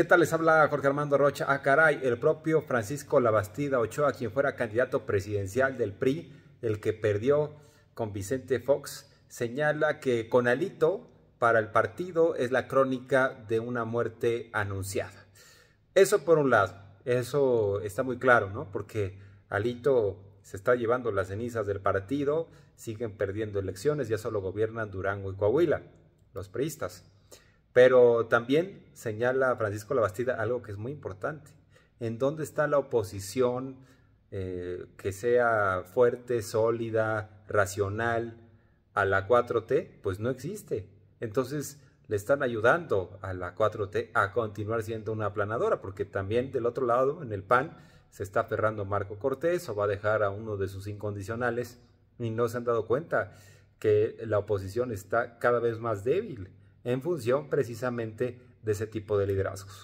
¿Qué tal les habla Jorge Armando Rocha? Ah, caray, el propio Francisco Labastida Ochoa, quien fuera candidato presidencial del PRI, el que perdió con Vicente Fox, señala que con Alito para el partido es la crónica de una muerte anunciada. Eso por un lado, eso está muy claro, ¿no? Porque Alito se está llevando las cenizas del partido, siguen perdiendo elecciones, ya solo gobiernan Durango y Coahuila, los priistas. Pero también señala Francisco Labastida algo que es muy importante. ¿En dónde está la oposición eh, que sea fuerte, sólida, racional a la 4T? Pues no existe. Entonces le están ayudando a la 4T a continuar siendo una aplanadora, porque también del otro lado, en el PAN, se está aferrando Marco Cortés o va a dejar a uno de sus incondicionales y no se han dado cuenta que la oposición está cada vez más débil en función precisamente de ese tipo de liderazgos.